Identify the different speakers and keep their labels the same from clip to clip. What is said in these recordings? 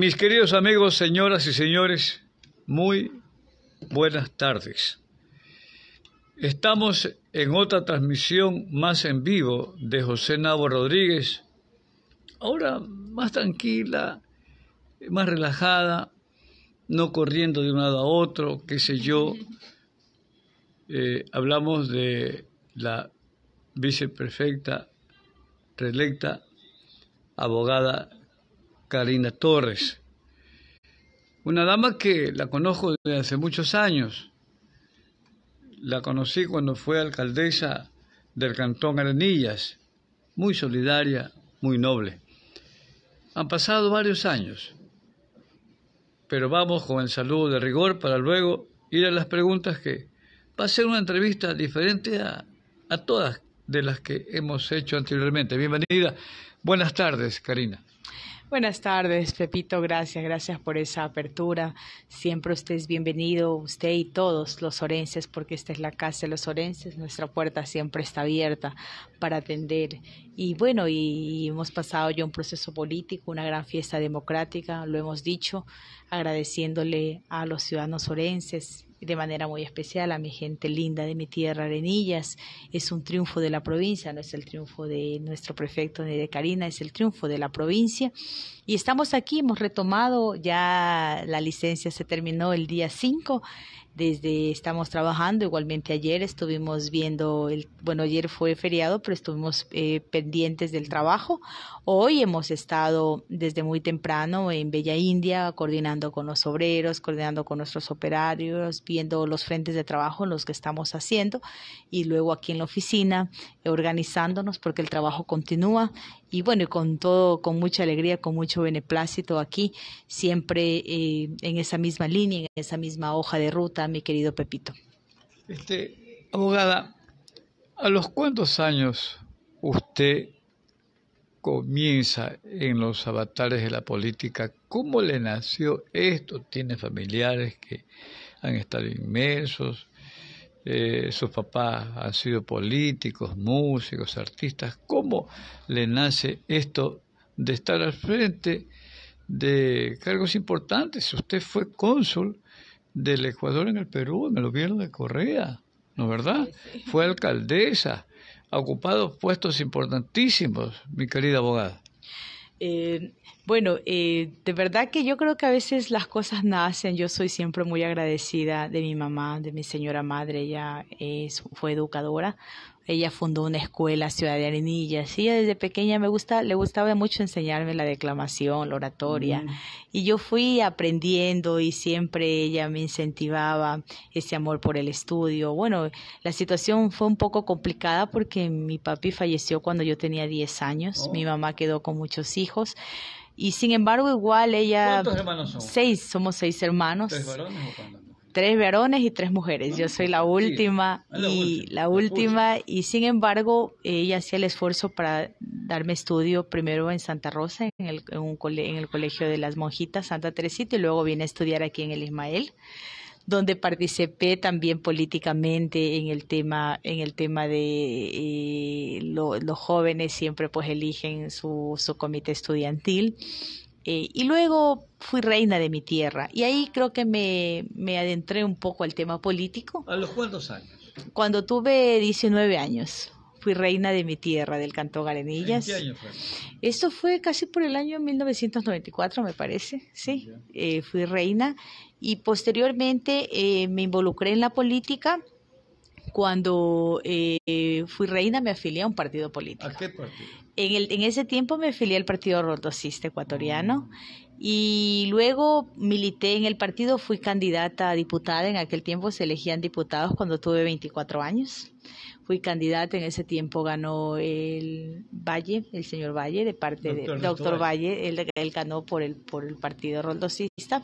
Speaker 1: Mis queridos amigos, señoras y señores, muy buenas tardes. Estamos en otra transmisión más en vivo de José Nabo Rodríguez, ahora más tranquila, más relajada, no corriendo de un lado a otro, qué sé yo. Eh, hablamos de la viceprefecta reelecta, abogada Karina Torres. Una dama que la conozco desde hace muchos años. La conocí cuando fue alcaldesa del Cantón Arenillas, muy solidaria, muy noble. Han pasado varios años, pero vamos con el saludo de rigor para luego ir a las preguntas que va a ser una entrevista diferente a, a todas de las que hemos hecho anteriormente. Bienvenida. Buenas tardes, Karina.
Speaker 2: Buenas tardes, Pepito, gracias, gracias por esa apertura. Siempre usted es bienvenido, usted y todos los orenses, porque esta es la casa de los orenses, nuestra puerta siempre está abierta para atender. Y bueno, y hemos pasado ya un proceso político, una gran fiesta democrática, lo hemos dicho, agradeciéndole a los ciudadanos orenses de manera muy especial a mi gente linda de mi tierra, Arenillas. Es un triunfo de la provincia, no es el triunfo de nuestro prefecto ni de Karina, es el triunfo de la provincia. Y estamos aquí, hemos retomado, ya la licencia se terminó el día 5, desde estamos trabajando, igualmente ayer estuvimos viendo, el, bueno, ayer fue feriado, pero estuvimos eh, pendientes del trabajo. Hoy hemos estado desde muy temprano en Bella India, coordinando con los obreros, coordinando con nuestros operarios, viendo los frentes de trabajo los que estamos haciendo y luego aquí en la oficina, eh, organizándonos porque el trabajo continúa y bueno, con todo, con mucha alegría, con mucho beneplácito aquí, siempre eh, en esa misma línea, en esa misma hoja de ruta, mi querido Pepito.
Speaker 1: Este, abogada, ¿a los cuántos años usted comienza en los avatares de la política? ¿Cómo le nació esto? ¿Tiene familiares que han estado inmersos? Eh, sus papás han sido políticos, músicos, artistas, ¿cómo le nace esto de estar al frente de cargos importantes? Usted fue cónsul del Ecuador en el Perú, en el gobierno de Correa, ¿no es verdad? Fue alcaldesa, ha ocupado puestos importantísimos, mi querida abogada.
Speaker 2: Eh, bueno, eh, de verdad que yo creo que a veces las cosas nacen. Yo soy siempre muy agradecida de mi mamá, de mi señora madre. Ella es, fue educadora, ella fundó una escuela Ciudad de Arenillas, y desde pequeña me gusta, le gustaba mucho enseñarme la declamación, la oratoria. Mm. Y yo fui aprendiendo y siempre ella me incentivaba ese amor por el estudio. Bueno, la situación fue un poco complicada porque mi papi falleció cuando yo tenía 10 años. Mi oh. mamá quedó con muchos hijos. Y sin embargo, igual ella... ¿Cuántos hermanos son? Seis, somos seis hermanos tres varones y tres mujeres. Yo soy la última y la última y sin embargo ella hacía el esfuerzo para darme estudio primero en Santa Rosa, en el, en, un en el colegio de las monjitas Santa Teresita y luego vine a estudiar aquí en el Ismael donde participé también políticamente en el tema en el tema de eh, los jóvenes siempre pues eligen su, su comité estudiantil eh, y luego fui reina de mi tierra. Y ahí creo que me, me adentré un poco al tema político. ¿A los cuántos años? Cuando tuve 19 años. Fui reina de mi tierra, del Cantón Garenillas. ¿En qué año fue? Esto fue casi por el año 1994, me parece, sí. Eh, fui reina y posteriormente eh, me involucré en la política cuando eh, fui reina me afilié a un partido político. ¿A qué partido? En, ese tiempo me afilié al Partido Rotocista Ecuatoriano mm. y luego milité en el partido, fui candidata a diputada, en aquel tiempo se elegían diputados cuando tuve 24 años. Fui candidata, en ese tiempo ganó el Valle, el señor Valle, de parte del doctor, Valle, él, ganó por el, por el partido roldosista.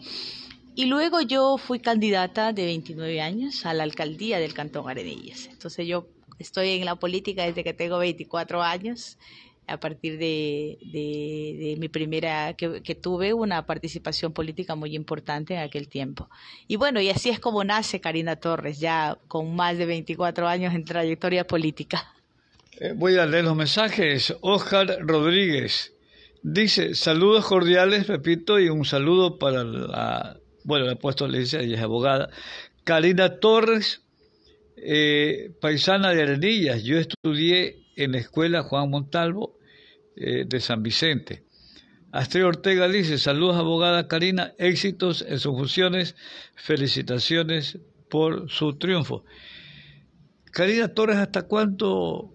Speaker 2: Y luego yo fui candidata de 29 años a la alcaldía del Cantón Arenillas. Entonces yo estoy en la política desde que tengo 24 años, a partir de, mi primera, que, tuve una participación política muy importante en aquel tiempo. Y bueno, y así es como nace Karina Torres, ya con más de 24 años en trayectoria política.
Speaker 1: Eh, voy a leer los mensajes. Oscar Rodríguez dice, saludos cordiales, repito, y un saludo para la bueno, le he puesto Alicia, ella es abogada. Karina Torres, eh, paisana de Arenillas, yo estudié en la escuela Juan Montalvo eh, de San Vicente. Astrid Ortega dice, saludos abogada Karina, éxitos en sus funciones, felicitaciones por su triunfo. Karina Torres, ¿hasta cuántos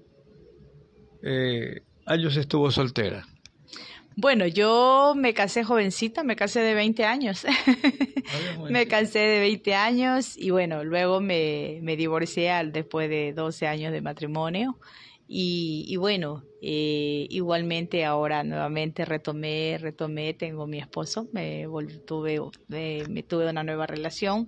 Speaker 1: eh, años estuvo soltera? Bueno,
Speaker 2: yo me casé jovencita, me casé de 20 años. Ah, me casé de 20 años y bueno, luego me, me divorcié después de 12 años de matrimonio. Y, bueno, eh, igualmente ahora nuevamente retomé, retomé, tengo mi esposo, me, tuve, eh, me tuve una nueva relación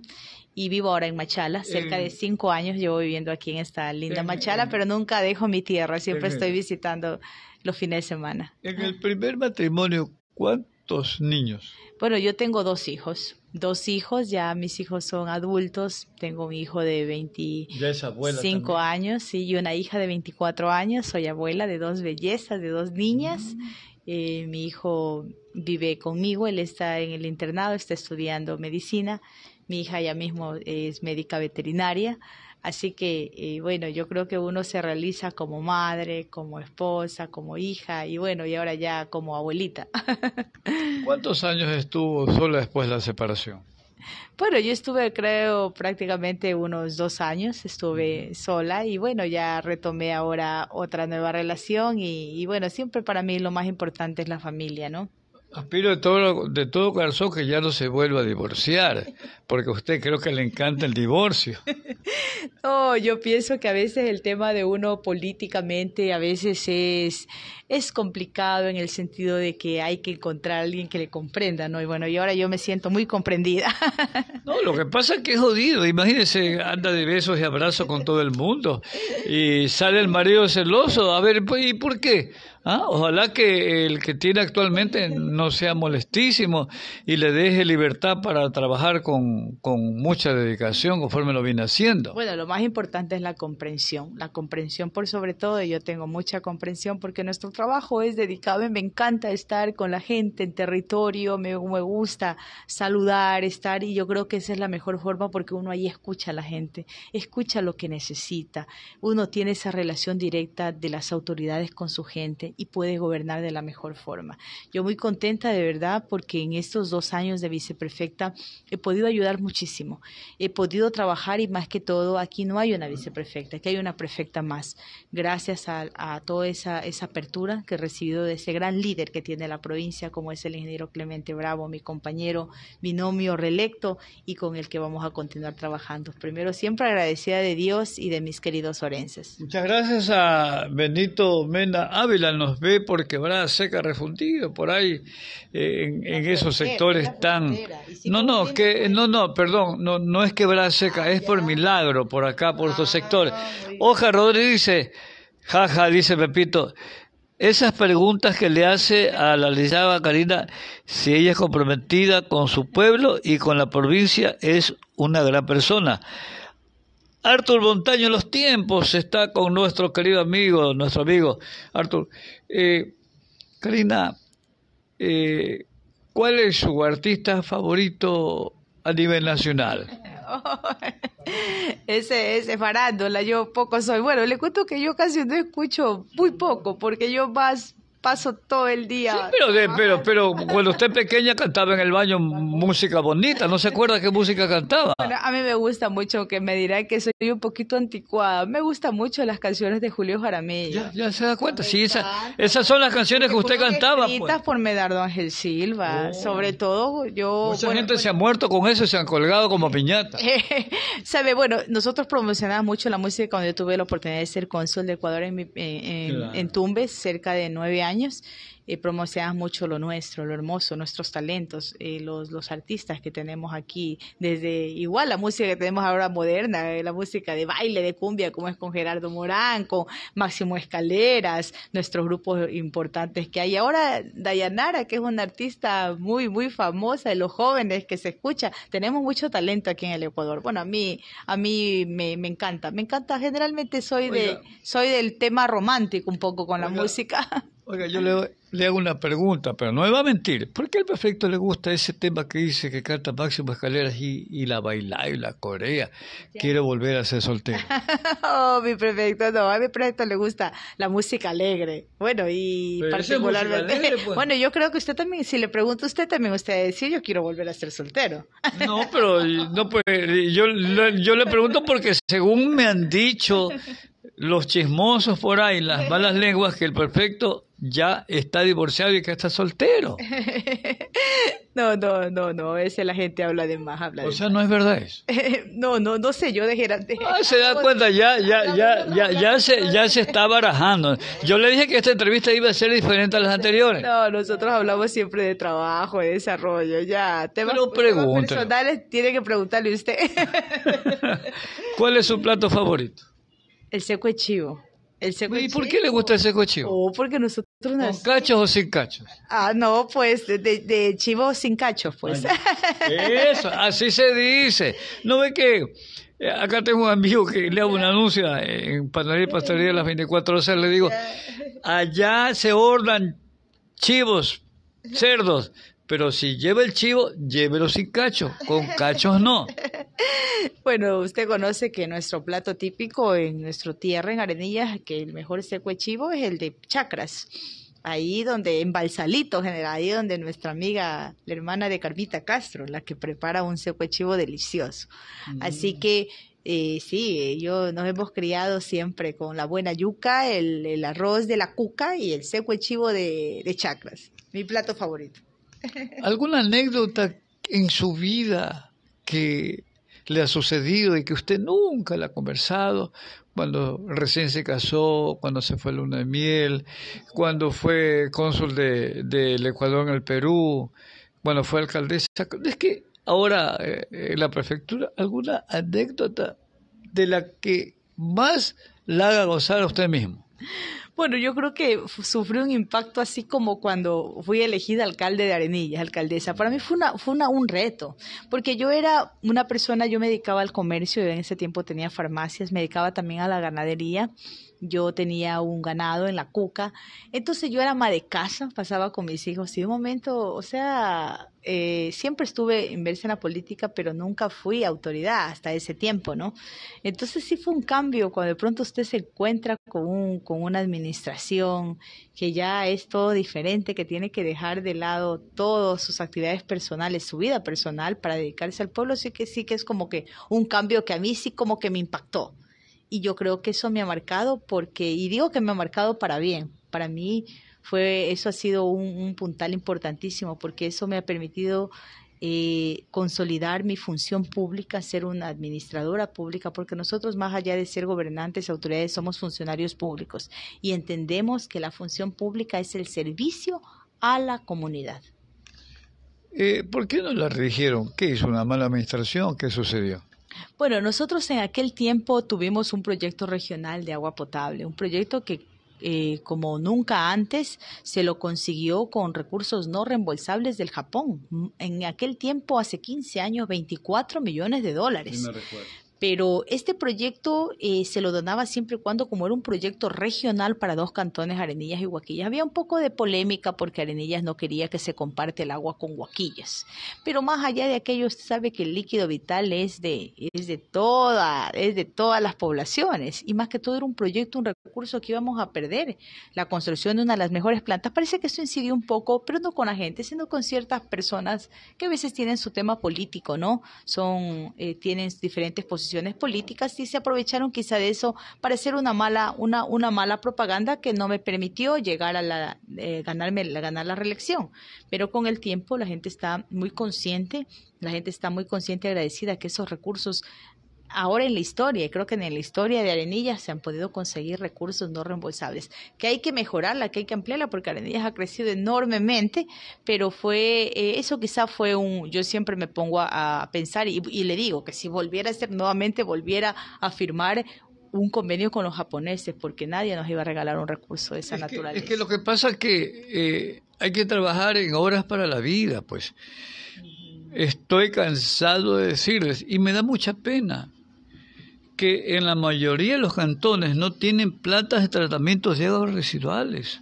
Speaker 2: y vivo ahora en Machala. Cerca de eh. cinco años llevo viviendo aquí en esta linda eh, Machala, pero nunca dejo mi tierra, siempre estoy visitando los fines de semana.
Speaker 1: En el primer matrimonio, ¿cuántos niños?
Speaker 2: Bueno, yo tengo dos hijos. Dos hijos, ya mis hijos son adultos. Tengo un hijo de
Speaker 1: 25
Speaker 2: años sí, y una hija de 24 años. Soy abuela de dos bellezas, de dos niñas. Mm. Eh, mi hijo vive conmigo, él está en el internado, está estudiando medicina. Mi hija ya mismo es médica veterinaria. Así que, eh, bueno, yo creo que uno se realiza como madre, como esposa, como hija y bueno, y ahora ya como abuelita.
Speaker 1: ¿Cuántos años estuvo sola después de la separación?
Speaker 2: Bueno, yo estuve, creo, prácticamente unos dos años, estuve sola y bueno, ya retomé ahora otra nueva relación y bueno, siempre para mí lo más importante es la familia, ¿no?
Speaker 1: Aspiro de todo, de todo corazón que ya no se vuelva a divorciar, porque a usted creo que le encanta el divorcio.
Speaker 2: No, yo pienso que a veces el tema de uno políticamente a veces es es complicado en el sentido de que hay que encontrar a alguien que le comprenda, ¿no? Y bueno, y ahora yo me siento muy comprendida.
Speaker 1: No, lo que pasa es que es jodido. Imagínense, anda de besos y abrazos con todo el mundo y sale el marido celoso. A ver, pues, ¿y por qué? Ah, ojalá que el que tiene actualmente no sea molestísimo y le deje libertad para trabajar con, con, mucha dedicación conforme lo viene haciendo.
Speaker 2: Bueno, lo más importante es la comprensión, la comprensión por sobre todo, y yo tengo mucha comprensión porque nuestro trabajo es dedicado, me encanta estar con la gente en territorio, me, gusta saludar, estar y yo creo que esa es la mejor forma porque uno ahí escucha a la gente, escucha lo que necesita, uno tiene esa relación directa de las autoridades con su gente y puede gobernar de la mejor forma. Yo muy contenta de verdad porque en estos dos años de viceprefecta he podido ayudar muchísimo, he podido trabajar y más que todo aquí no hay una viceprefecta, aquí hay una prefecta más. Gracias a, toda esa apertura que he recibido de ese gran líder que tiene la provincia, como es el ingeniero Clemente Bravo, mi compañero, binomio reelecto y con el que vamos a continuar trabajando. Primero, siempre agradecida de Dios y de mis queridos orenses. Muchas
Speaker 1: gracias a Benito Mena Ávila, nos ve por Quebrada Seca Refundido, por ahí, eh, en, esos sectores tan... No, no, que, no, no, perdón, no, no es Quebrada Seca, ah, es por Milagro, por acá, por estos ah, sectores. Hoja Rodríguez dice... Jaja, dice Pepito, esas preguntas que le hace a la licenciada Karina, si ella es comprometida con su pueblo y con la provincia, es una gran persona. Artur Montaño en los tiempos está con nuestro querido amigo, nuestro amigo Artur. Eh, Karina, eh, ¿cuál es su artista favorito a nivel nacional?
Speaker 2: ese, ese farándola yo poco soy. Bueno, le cuento que yo casi no escucho, muy poco, porque yo más paso todo el día. pero,
Speaker 1: eh, pero, ah. pero cuando usted pequeña cantaba en el baño música bonita, ¿no se acuerda qué música cantaba? a
Speaker 2: mí me gusta mucho, que me dirá que soy un poquito anticuada. Me gustan mucho las canciones de Julio Jaramillo. Ya, se da cuenta,
Speaker 1: sí, esas son las canciones que usted cantaba. Pues. Escritas
Speaker 2: bonitas por Medardo Ángel Silva, oh. sobre todo yo... Mucha gente
Speaker 1: pues se ha muerto con eso, y se han colgado como piñata.
Speaker 2: Sabe, bueno, nosotros promocionamos mucho la música cuando yo tuve la oportunidad de ser cónsul de Ecuador en, en Tumbes, cerca de nueve años años eh, mucho lo nuestro, lo hermoso, nuestros talentos, eh, los, los artistas que tenemos aquí, desde igual la música que tenemos ahora moderna, eh, la música de baile, de cumbia, como es con Gerardo Morán, con Máximo Escaleras, nuestros grupos importantes que hay. Ahora Dayanara, que es una artista muy, muy famosa de los jóvenes que se escucha, tenemos mucho talento aquí en el Ecuador. Bueno, a mí, a mí me, encanta, me encanta, generalmente soy, de, soy del tema romántico un poco con la música.
Speaker 1: Oiga, yo le, hago una pregunta, pero no me va a mentir. ¿Por qué al prefecto le gusta ese tema que dice que canta Máximo Escaleras y, la baila y la corea? Quiere volver a ser soltero.
Speaker 2: oh, mi prefecto, no, a mi prefecto le gusta la música alegre. Bueno, y particularmente. Pues. Bueno, yo creo que usted también, si le pregunto a usted, también usted va a decir, yo quiero volver a ser soltero.
Speaker 1: no, pero no, pues, yo, le pregunto porque según me han dicho los chismosos por ahí, las malas lenguas, que el prefecto ya está divorciado y que está soltero.
Speaker 2: no, no, no, no, ese la gente habla de más, habla O sea, no es verdad eso. no, no, no sé, yo dejé... De... Ah, se da cuenta, ya,
Speaker 1: ya, ya, ya, ya, se, ya se está barajando. Yo le dije que esta entrevista iba a ser diferente a las anteriores.
Speaker 2: No, nosotros hablamos siempre de trabajo, de desarrollo, ya. Temas, temas personales tiene que preguntarle usted.
Speaker 1: ¿Cuál es su plato favorito?
Speaker 2: El seco de chivo. ¿Y por qué le gusta el seco chivo? Oh, porque nosotros... ¿Con cachos o sin cachos? Ah, no, pues de, de chivo sin cachos, pues.
Speaker 1: eso, así se dice. ¿No ve que eh, Acá tengo un amigo que le hago un anuncio eh, en Panadería y Pastelería a las 24 horas. Le digo, allá se ordan chivos, cerdos. Pero si lleva el chivo, llévelo sin cacho, Con cachos no.
Speaker 2: Bueno, usted conoce que nuestro plato típico en nuestra tierra, en Arenillas, que el mejor seco de chivo es el de chacras. Ahí donde, en Balsalito, general, ahí donde nuestra amiga, la hermana de Carmita Castro, la que prepara un seco de chivo delicioso. Mm. Así que eh, sí, yo nos hemos criado siempre con la buena yuca, el, arroz de la cuca y el seco de chivo de, de chacras. Mi plato favorito.
Speaker 1: ¿Alguna anécdota en su vida que le ha sucedido y que usted nunca le ha conversado? Cuando recién se casó, cuando se fue a luna de miel, cuando fue cónsul del de, Ecuador en el Perú, cuando fue alcaldesa. Es que ahora eh, en la prefectura, ¿alguna anécdota de la que más la haga gozar a usted mismo?
Speaker 2: Bueno, yo creo que sufrí un impacto así como cuando fui elegida alcalde de Arenillas, alcaldesa. Para mí fue, una, fue un reto, porque yo era una persona, yo me dedicaba al comercio, yo en ese tiempo tenía farmacias, me dedicaba también a la ganadería yo tenía un ganado en la cuca, entonces yo era ama de casa, pasaba con mis hijos y de un momento, o sea, eh, siempre estuve inversa en la política, pero nunca fui autoridad hasta ese tiempo, ¿no? Entonces sí fue un cambio cuando de pronto usted se encuentra con, con una administración que ya es todo diferente, que tiene que dejar de lado todas sus actividades personales, su vida personal para dedicarse al pueblo, sí que sí que es como que un cambio que a mí sí como que me impactó y yo creo que eso me ha marcado porque, y digo que me ha marcado para bien, para mí fue, eso ha sido un, puntal importantísimo porque eso me ha permitido eh, consolidar mi función pública, ser una administradora pública, porque nosotros más allá de ser gobernantes, autoridades, somos funcionarios públicos y entendemos que la función pública es el servicio a la comunidad.
Speaker 1: Eh, ¿Por qué no la regieron? ¿Qué hizo? ¿Una mala administración? ¿Qué sucedió?
Speaker 2: Bueno, nosotros en aquel tiempo tuvimos un proyecto regional de agua potable, un proyecto que eh, como nunca antes, se lo consiguió con recursos no reembolsables del Japón. Mm, en aquel tiempo, hace 15 años, 24 millones de dólares pero este proyecto eh, se lo donaba siempre y cuando como era un proyecto regional para dos cantones, Arenillas y Huaquillas. Había un poco de polémica porque Arenillas no quería que se comparte el agua con Huaquillas, pero más allá de aquello, usted sabe que el líquido vital es de, es de, toda, es de todas las poblaciones y más que todo era un proyecto, un recurso que íbamos a perder. La construcción de una de las mejores plantas, parece que eso incidió un poco, pero no con la gente, sino con ciertas personas que a veces tienen su tema político, ¿no? Son, eh, tienen diferentes posiciones políticas y se aprovecharon quizá de eso para hacer una mala, una, una mala propaganda que no me permitió llegar a la, eh, ganarme, la, ganar la reelección. Pero con el tiempo la gente está muy consciente, la gente está muy consciente y agradecida que esos recursos ahora en la historia, y creo que en la historia de Arenillas se han podido conseguir recursos no reembolsables, que hay que mejorarla, que hay que ampliarla, porque Arenillas ha crecido enormemente, pero fue, eh, eso quizá fue un, yo siempre me pongo a, pensar y, le digo que si volviera a ser nuevamente, volviera a firmar un convenio con los japoneses, porque nadie nos iba a regalar un recurso de esa naturaleza. es
Speaker 1: que lo que pasa es que eh, hay que trabajar en horas para la vida, pues. Estoy cansado de decirles y me da mucha pena que en la mayoría de los cantones no tienen plantas de tratamiento de aguas residuales,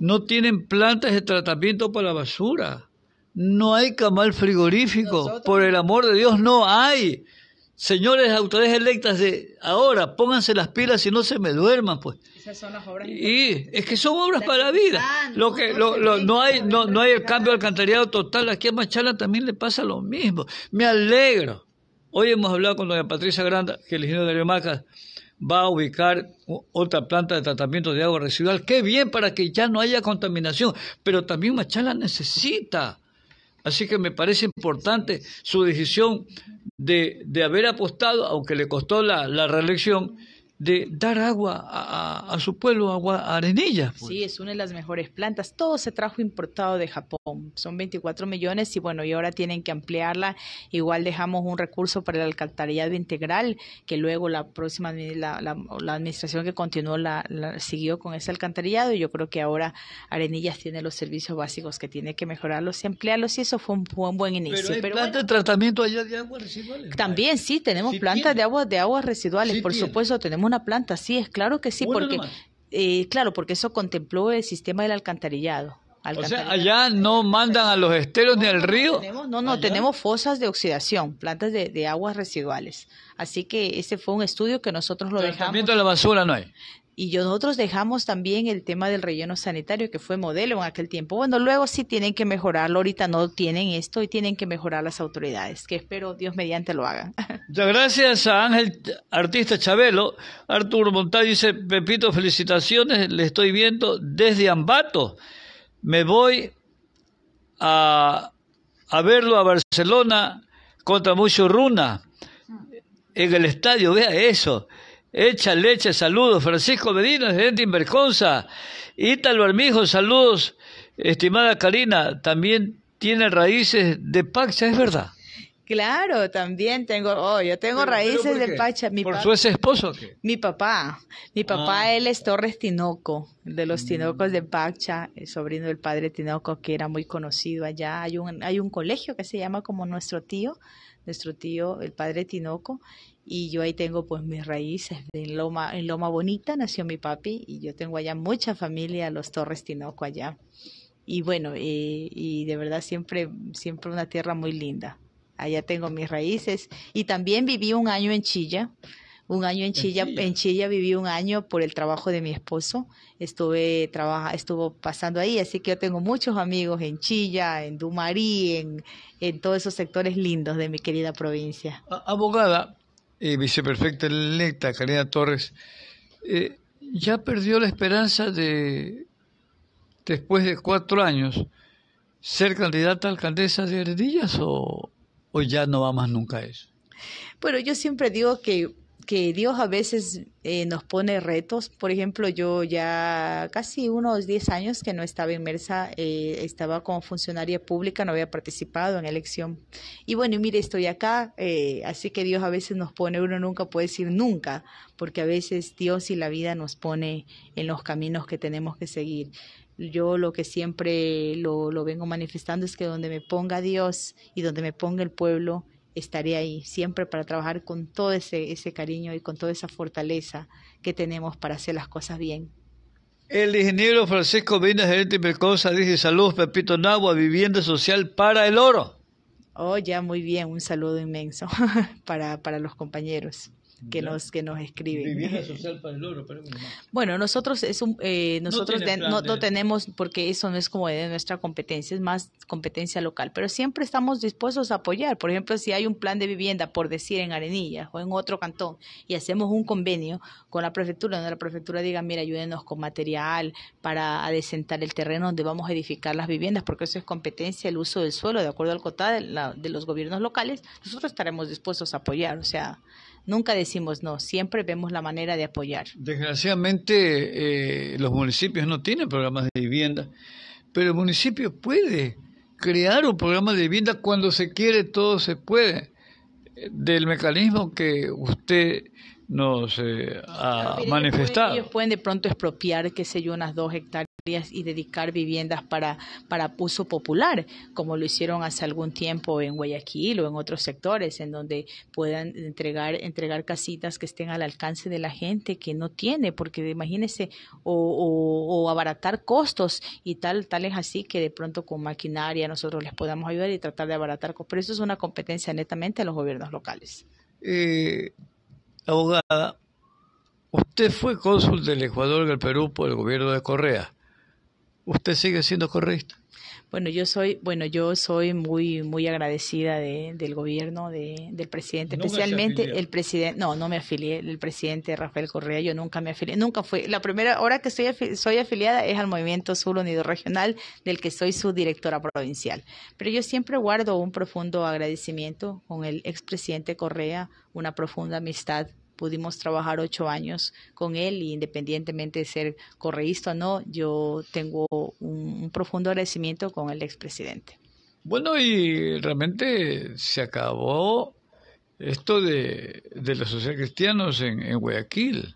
Speaker 1: no tienen plantas de tratamiento para la basura, no hay camal frigorífico, por el amor de Dios no hay. Señores autoridades electas de ahora, pónganse las pilas y no se me duerman, pues. Y es que son obras para la vida. Lo que no hay no, hay el cambio de alcantarillado total aquí a Machala también le pasa lo mismo. Me alegro Hoy hemos hablado con doña Patricia Granda, que el ingeniero de Macas va a ubicar otra planta de tratamiento de agua residual. Qué bien para que ya no haya contaminación, pero también Machala necesita. Así que me parece importante su decisión de, haber apostado, aunque le costó la, la reelección, de dar agua a, su pueblo, agua arenilla. Pues. Sí,
Speaker 2: es una de las mejores plantas. Todo se trajo importado de Japón. Son 24 millones y bueno, y ahora tienen que ampliarla. Igual dejamos un recurso para el alcantarillado integral, que luego la próxima, la, la, administración que continuó la, siguió con ese alcantarillado y yo creo que ahora Arenillas tiene los servicios básicos que tiene que mejorarlos y ampliarlos y eso fue un, fue buen inicio. Pero plantas de tratamiento
Speaker 1: allá de aguas residuales.
Speaker 2: También sí, tenemos plantas de aguas de aguas residuales, por supuesto tenemos una planta, sí, es, claro que sí, porque, eh, claro, porque eso contempló el sistema del alcantarillado. O sea,
Speaker 1: allá no mandan a los esteros ni al río.
Speaker 2: no, no, tenemos fosas de oxidación, plantas de, aguas residuales. Así que ese fue un estudio que nosotros lo dejamos. Tratamiento
Speaker 1: de la basura no hay.
Speaker 2: Y nosotros dejamos también el tema del relleno sanitario, que fue modelo en aquel tiempo. Bueno, luego sí tienen que mejorarlo, ahorita no tienen esto y tienen que mejorar las autoridades, que espero Dios mediante lo hagan.
Speaker 1: Muchas gracias a Ángel Artista Chabelo. Arturo Montaño dice, Pepito, felicitaciones, le estoy viendo desde Ambato. Me voy a, a verlo a Barcelona contra Mucho Runa en el estadio, vea eso. Echa leche, saludos. Francisco Medina, desde Inverconza. Ítalo Armijo, saludos. Estimada Karina, también tiene raíces de Pacha, es verdad.
Speaker 2: Claro, también tengo, oh, yo tengo raíces de Pacha. Mi ¿Por su ex esposo? Mi papá, mi ah. papá, él es Torres Tinoco, de los mm. Tinocos de Pacha, sobrino del padre Tinoco, que era muy conocido allá. Hay un, hay un colegio que se llama como nuestro tío, nuestro tío, el padre Tinoco, y yo ahí tengo pues mis raíces. En Loma, en Loma Bonita nació mi papi y yo tengo allá mucha familia, los Torres Tinoco allá. Y bueno, y de verdad siempre, siempre una tierra muy linda. Allá tengo mis raíces y también viví un año en Chilla. Un año en Chilla, en Chilla, viví un año por el trabajo de mi esposo. Estuve trabaja, estuvo pasando ahí, así que yo tengo muchos amigos en Chilla, en Dumarí, en, en todos esos sectores lindos de mi querida provincia.
Speaker 1: Abogada, y eh, viceperfecta electa, Karina Torres, eh, ya perdió la esperanza de, después de cuatro años, ser candidata a alcaldesa de Heredillas o, o ya no va más nunca a eso?
Speaker 2: Bueno, yo siempre digo que que Dios a veces eh, nos pone retos. Por ejemplo, yo ya casi unos 10 años que no estaba inmersa, eh, estaba como funcionaria pública, no había participado en elección. Y bueno, mire, estoy acá, eh, así que Dios a veces nos pone, uno nunca puede decir nunca, porque a veces Dios y la vida nos pone en los caminos que tenemos que seguir. Yo lo que siempre lo vengo manifestando es que donde me ponga Dios y donde me ponga el pueblo, estaré ahí siempre para trabajar con todo ese, ese cariño y con toda esa fortaleza que tenemos para hacer las cosas
Speaker 1: bien. El ingeniero Francisco Vina, gerente de cosa dice salud, Pepito Nagua, vivienda social para el oro.
Speaker 2: Oh, ya muy bien, un saludo inmenso para, para los compañeros que nos que nos escriben. Bueno, nosotros es un eh, nosotros no, tenemos porque eso no es como de nuestra competencia, es más competencia local, pero siempre estamos dispuestos a apoyar. Por ejemplo, si hay un plan de vivienda por decir en Arenilla o en otro cantón y hacemos un convenio con la prefectura, donde la prefectura diga, "Mira, ayúdenos con material para adecentar el terreno donde vamos a edificar las viviendas", porque eso es competencia el uso del suelo de acuerdo al cotá de, de los gobiernos locales, nosotros estaremos dispuestos a apoyar, o sea, Nunca decimos no, siempre vemos la manera de apoyar.
Speaker 1: Desgraciadamente eh, los municipios no tienen programas de vivienda, pero el municipio puede crear un programa de vivienda cuando se quiere, todo se puede. Del mecanismo que usted nos eh, ha manifestado. Ellos pueden de pronto
Speaker 2: expropiar, qué sé yo, unas dos hectáreas y dedicar viviendas para, para uso popular, como lo hicieron hace algún tiempo en Guayaquil o en otros sectores, en donde puedan entregar, entregar casitas que estén al alcance de la gente que no tiene, porque imagínense, o, abaratar costos y tal, tal es así que de pronto con maquinaria nosotros les podamos ayudar y tratar de abaratar costos. Pero eso es una competencia netamente de los gobiernos locales.
Speaker 1: Eh, abogada, usted fue cónsul del Ecuador en el Perú por el gobierno de Correa usted sigue siendo correcto
Speaker 2: Bueno, yo soy, bueno, yo soy muy, muy agradecida del gobierno, del presidente, especialmente el presidente, no, no me afilié, el presidente Rafael Correa, yo nunca me afilié, nunca fue, la primera hora que soy, soy afiliada es al Movimiento Sur Unido Regional, del que soy su directora provincial. Pero yo siempre guardo un profundo agradecimiento con el expresidente Correa, una profunda amistad Pudimos trabajar ocho años con él y independientemente de ser correísta o no, yo tengo un, profundo agradecimiento con el expresidente.
Speaker 1: Bueno, y realmente se acabó esto de, de los socialcristianos en, en Guayaquil.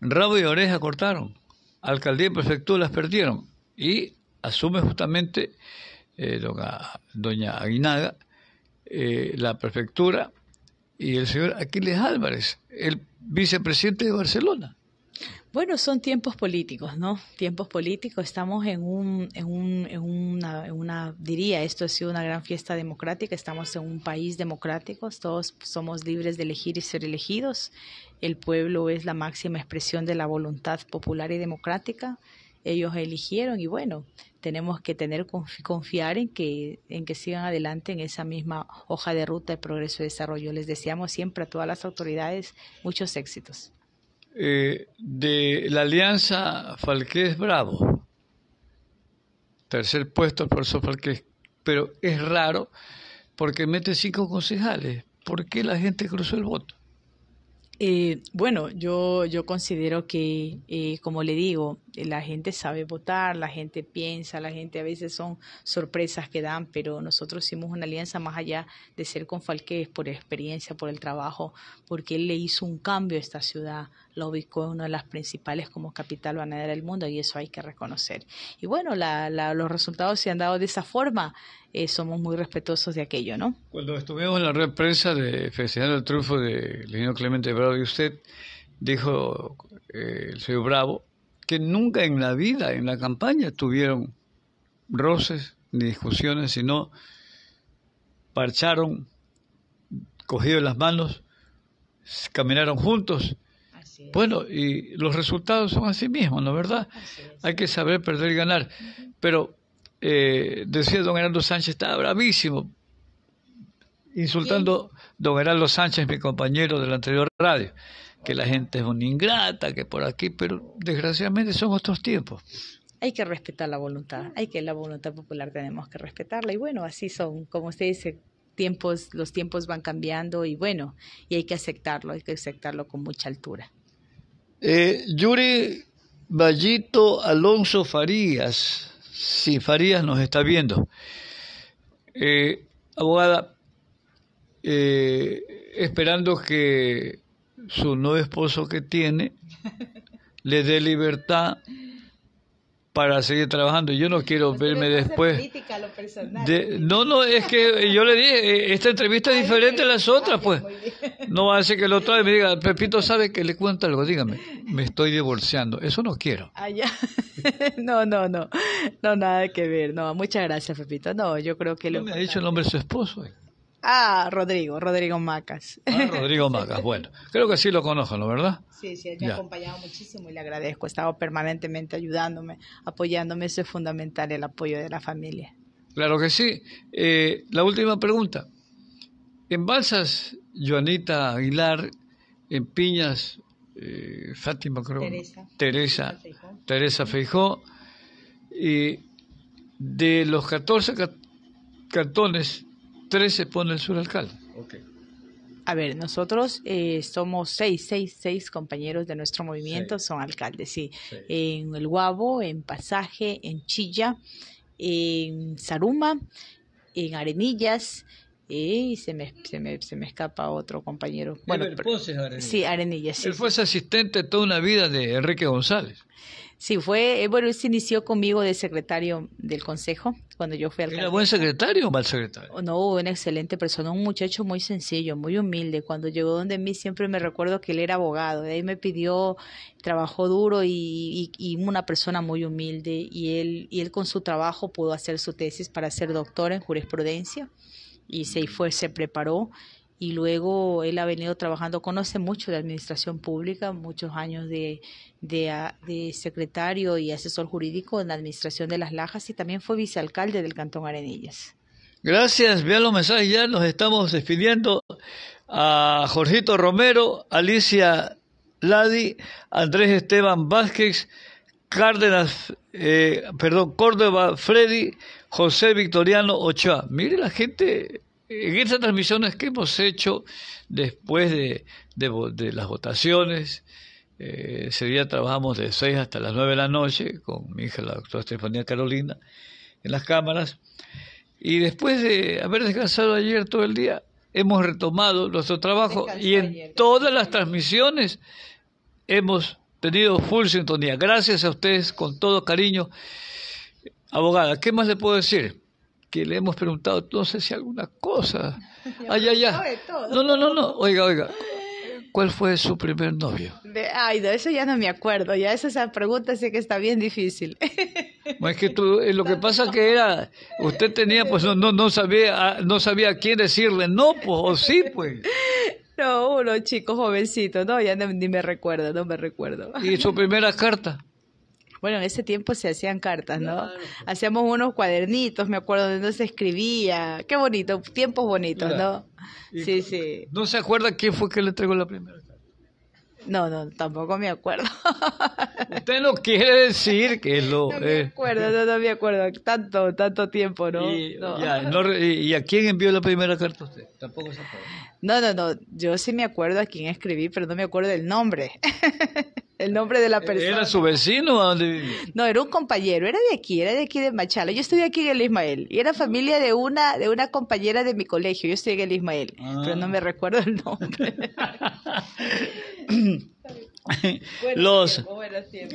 Speaker 1: Rabo y oreja cortaron. Alcaldía y prefectura las perdieron. Y asume justamente eh, doña, Aguinaga eh, la prefectura y el señor Aquiles Álvarez, el vicepresidente de Barcelona. Bueno, son
Speaker 2: tiempos políticos, ¿no? Tiempos políticos. Estamos en un, en un, en una, diría, esto ha sido una gran fiesta democrática. Estamos en un país democrático. Todos somos libres de elegir y ser elegidos. El pueblo es la máxima expresión de la voluntad popular y democrática ellos eligieron y bueno, tenemos que tener confiar en que en que sigan adelante en esa misma hoja de ruta de progreso y desarrollo. Les deseamos siempre a todas las autoridades muchos éxitos.
Speaker 1: Eh, de la alianza Falqués Bravo, tercer puesto el profesor Falqués, pero es raro porque mete cinco concejales. ¿Por qué la gente cruzó el voto?
Speaker 2: Eh, bueno, yo, yo considero que, eh, como le digo, la gente sabe votar, la gente piensa, la gente a veces son sorpresas que dan, pero nosotros hicimos una alianza más allá de ser con Falqués por experiencia, por el trabajo, porque él le hizo un cambio a esta ciudad, lo ubicó en una de las principales como capital bananera del mundo y eso hay que reconocer. Y bueno, los resultados se han dado de esa forma, eh, somos muy respetuosos de aquello, ¿no?
Speaker 1: Cuando estuvimos en la red prensa de festejando el triunfo de señor Clemente Bravo y usted, dijo eh, el señor Bravo que nunca en la vida, en la campaña, tuvieron roces ni discusiones, sino parcharon, cogieron las manos, caminaron juntos bueno, y los resultados son así mismos, ¿no verdad? Hay que saber perder y ganar. Pero eh, decía don Hernando Sánchez, estaba bravísimo, insultando don Hernando Sánchez, mi compañero de la anterior radio, que la gente es un ingrata, que por aquí, pero desgraciadamente son otros tiempos
Speaker 2: hay que respetar la voluntad, hay que la voluntad popular tenemos que respetarla y bueno, así son, como usted dice, tiempos, los tiempos van cambiando y bueno, y hay que aceptarlo, hay que aceptarlo con mucha altura.
Speaker 1: Eh, Yuri Vallito Alonso Farías, si Farías nos está viendo. Eh, abogada, eh, esperando que su nuevo esposo que tiene le dé libertad para seguir trabajando. Yo no quiero verme después. de, no, no, es que yo le dije, eh, esta entrevista es diferente a las otras, pues. No hace que el otro me diga, Pepito sabe que le cuento algo, dígame, me estoy divorciando. Eso no quiero.
Speaker 2: Ah, no, no, no. No, nada que ver. No, muchas gracias, Pepito. No, yo creo que lo. me ha dicho el nombre de su esposo. Eh. Ah, Rodrigo, Rodrigo Macas. Ah,
Speaker 1: Rodrigo Macas, bueno. Creo que sí lo conozco, ¿no verdad?
Speaker 2: Sí, sí, él me ha acompañado muchísimo y le agradezco. Ha estado permanentemente ayudándome, apoyándome. Eso es fundamental, el apoyo de la familia.
Speaker 1: Claro que sí. Eh, la última pregunta. En Balsas, Joanita Aguilar, en Piñas, eh, Fátima, creo. Teresa. Teresa, Feijó. Y de los 14 cartones se pone el suralcalde. Okay. A ver,
Speaker 2: nosotros eh, somos seis, seis, seis compañeros de nuestro movimiento, son alcaldes, sí. En El Guabo, en Pasaje, en Chilla, en Saruma, en Arenillas, y se me, se me, escapa otro compañero. Bueno, Sí, Arenilla, Él fue
Speaker 1: asistente toda una vida de Enrique González.
Speaker 2: Sí, fue, eh, bueno, él se inició conmigo de secretario del consejo cuando yo fui al. ¿Era
Speaker 1: buen secretario o mal secretario?
Speaker 2: No, una excelente persona, un muchacho muy sencillo, muy humilde. Cuando llegó donde mí siempre me recuerdo que él era abogado, de ahí me pidió, trabajó duro y, y, una persona muy humilde y él, y él con su trabajo pudo hacer su tesis para ser doctor en jurisprudencia y se fue, se preparó y luego él ha venido trabajando, conoce mucho de administración pública, muchos años de, ah, de, secretario y asesor jurídico en la administración de las Lajas y también fue vicealcalde del Cantón Arenillas.
Speaker 1: Gracias, vean los mensajes ya, nos estamos despidiendo a Jorgito Romero, Alicia Ladi, Andrés Esteban Vázquez, Cárdenas, eh, perdón, Córdoba Freddy, José Victoriano Ochoa. Mire la gente, en estas transmisiones que hemos hecho después de, las votaciones, eh, ese día trabajamos de 6 hasta las 9 de la noche con mi hija, la doctora Estefanía Carolina, en las cámaras. Y después de haber descansado ayer todo el día, hemos retomado nuestro trabajo y en todas las transmisiones hemos tenido full sintonía. Gracias a ustedes con todo cariño. Abogada, ¿qué más le puedo decir? Que le hemos preguntado no sé si alguna cosa. Ay, ay, ay. No, no, no, no. Oiga, oiga. ¿Cuál fue su primer novio?
Speaker 2: Ay, de eso ya no me acuerdo. Ya esa, esa pregunta sí que está bien difícil.
Speaker 1: que tú, eh, lo que pasa que era, usted tenía, pues no, no sabía, no sabía ah, quién decirle no, pues, o sí, pues.
Speaker 2: No, uno chico jovencito, no, ya ni me recuerdo, no me recuerdo. ¿Y su
Speaker 1: primera carta?
Speaker 2: bueno, en ese tiempo se hacían cartas, ¿no? Hacíamos unos cuadernitos, me acuerdo, donde se escribía. Qué bonito, tiempos bonitos, ¿no?
Speaker 1: sí, sí. ¿No se acuerda quién fue que le entregó la primera carta?
Speaker 2: No, no, tampoco me acuerdo.
Speaker 1: Usted no quiere decir que lo... No me eh.
Speaker 2: acuerdo, no, no me acuerdo. Tanto, tanto tiempo, ¿no?
Speaker 1: Y, no. y a quién envió la primera carta usted? Tampoco se acuerda.
Speaker 2: No, no, no. Yo sí me acuerdo a quién escribí, pero no me acuerdo del nombre. el nombre de la persona.
Speaker 1: Era su vecino.
Speaker 2: No, era un compañero, era de aquí, era de aquí de Machala. Yo estuve aquí en el Ismael y era familia de una de una compañera de mi colegio. Yo estoy en el Ismael, ah. pero no me recuerdo el nombre.
Speaker 1: los,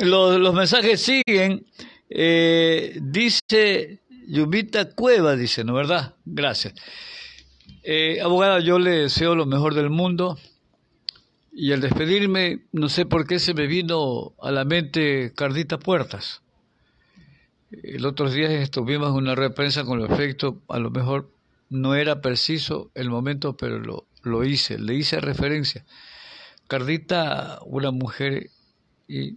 Speaker 1: los, mensajes siguen. Eh, dice Yubita Cueva, dice, ¿no verdad? Gracias. Eh, abogada, yo le deseo lo mejor del mundo y al despedirme, no sé por qué se me vino a la mente Cardita Puertas. El otro día estuvimos en una reprensa con el efecto, a lo mejor no era preciso el momento, pero lo, lo hice, le hice referencia. Cardita, una mujer, y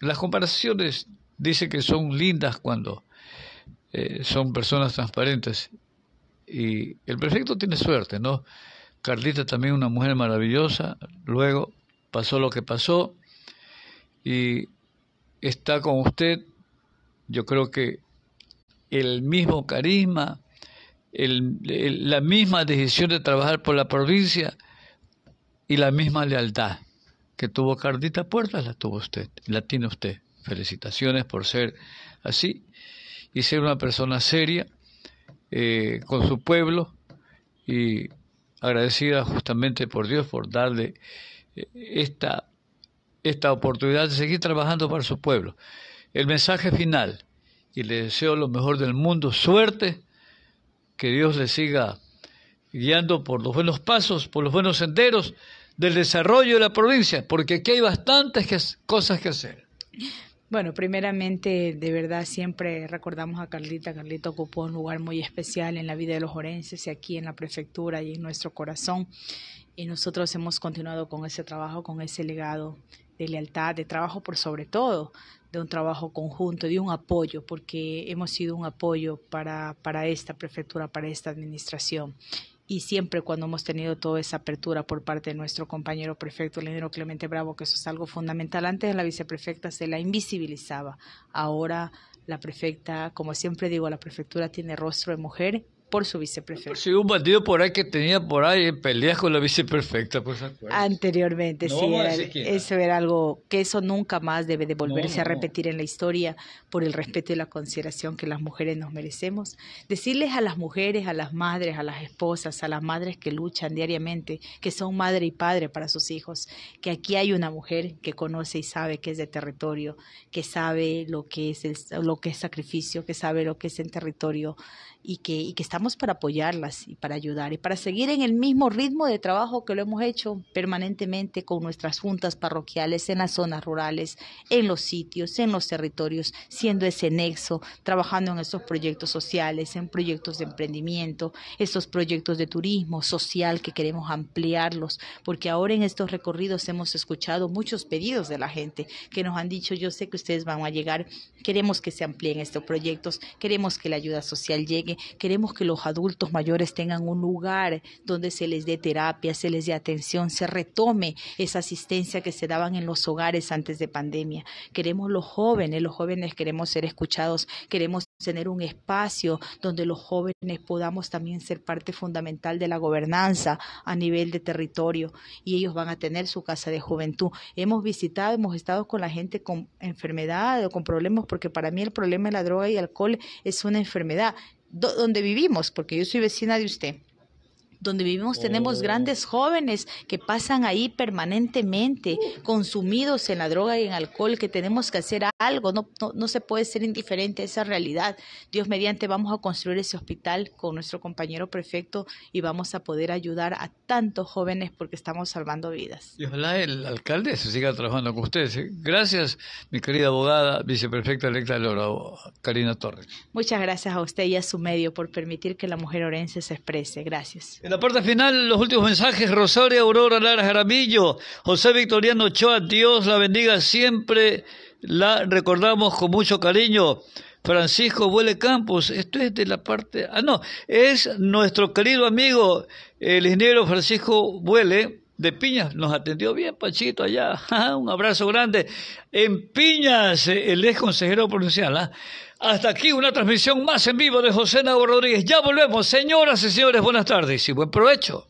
Speaker 1: las comparaciones dice que son lindas cuando eh, son personas transparentes. Y el prefecto tiene suerte, ¿no? Carlita también una mujer maravillosa, luego pasó lo que pasó y está con usted, yo creo que el mismo carisma, la misma decisión de trabajar por la provincia y la misma lealtad que tuvo Cardita Puertas, la tuvo usted, la tiene usted. Felicitaciones por ser así y ser una persona seria eh, con su pueblo y agradecida justamente por Dios por darle eh, esta, esta oportunidad de seguir trabajando para su pueblo. El mensaje final, y le deseo lo mejor del mundo, suerte, que Dios le siga guiando por los buenos pasos, por los buenos senderos del desarrollo de la provincia, porque aquí hay bastantes cosas que hacer.
Speaker 2: Bueno, primeramente, de verdad, siempre recordamos a Carlita. Carlita ocupó un lugar muy especial en la vida de los orenses y aquí en la prefectura y en nuestro corazón. Y nosotros hemos continuado con ese trabajo, con ese legado de lealtad, de trabajo por sobre todo, de un trabajo conjunto, de un apoyo, porque hemos sido un apoyo para, para esta prefectura, para esta administración y siempre cuando hemos tenido toda esa apertura por parte de nuestro compañero prefecto Leonero Clemente Bravo, que eso es algo fundamental. Antes la viceprefecta se la invisibilizaba. Ahora la prefecta, como siempre digo, la prefectura tiene rostro de mujer por su viceprefecta. Pues
Speaker 1: sí, un bandido por ahí que tenía por ahí eh, peleas con la viceprefecta, pues.
Speaker 2: Anteriormente, sí, era, eso era algo que eso nunca más debe de volverse a repetir en la historia por el respeto y la consideración que las mujeres nos merecemos. Decirles a las mujeres, a las madres, a las esposas, a las madres que luchan diariamente, que son madre y padre para sus hijos, que aquí hay una mujer que conoce y sabe que es de territorio, que sabe lo que es lo que es sacrificio, que sabe lo que es en territorio y que, y que estamos para apoyarlas y para ayudar y para seguir en el mismo ritmo de trabajo que lo hemos hecho permanentemente con nuestras juntas parroquiales en las zonas rurales, en los sitios, en los territorios, siendo ese nexo, trabajando en esos proyectos sociales, en proyectos de emprendimiento, estos proyectos de turismo social que queremos ampliarlos, porque ahora en estos recorridos hemos escuchado muchos pedidos de la gente que nos han dicho, yo sé que ustedes van a llegar, queremos que se amplíen estos proyectos, queremos que la ayuda social llegue Queremos que los adultos mayores tengan un lugar donde se les dé terapia, se les dé atención, se retome esa asistencia que se daban en los hogares antes de pandemia. Queremos los jóvenes, los jóvenes queremos ser escuchados, queremos tener un espacio donde los jóvenes podamos también ser parte fundamental de la gobernanza a nivel de territorio y ellos van a tener su casa de juventud. Hemos visitado, hemos estado con la gente con enfermedad o con problemas, porque para mí el problema de la droga y alcohol es una enfermedad donde vivimos, porque yo soy vecina de usted donde vivimos tenemos oh. grandes jóvenes que pasan ahí permanentemente, uh. consumidos en la droga y en alcohol, que tenemos que hacer algo, no, no, se puede ser indiferente a esa realidad. Dios mediante vamos a construir ese hospital con nuestro compañero prefecto y vamos a poder ayudar a tantos jóvenes porque estamos salvando vidas.
Speaker 1: Y ojalá el alcalde se siga trabajando con ustedes. ¿eh? Gracias, mi querida abogada, viceprefecta electa de Karina Torres.
Speaker 2: Muchas gracias a usted y a su medio por permitir que la mujer orense se exprese. Gracias.
Speaker 1: En la parte final, los últimos mensajes, Rosario Aurora Lara Jaramillo, José Victoriano Ochoa, Dios la bendiga siempre, la recordamos con mucho cariño. Francisco Huele Campos, esto es de la parte, ah no, es nuestro querido amigo, el ingeniero Francisco Buele, de Piñas, nos atendió bien Pachito allá, un abrazo grande. En Piñas, el ex consejero provincial, ¿ah? Hasta aquí una transmisión más en vivo de José Navarro Rodríguez. Ya volvemos, señoras y señores, buenas tardes y buen provecho.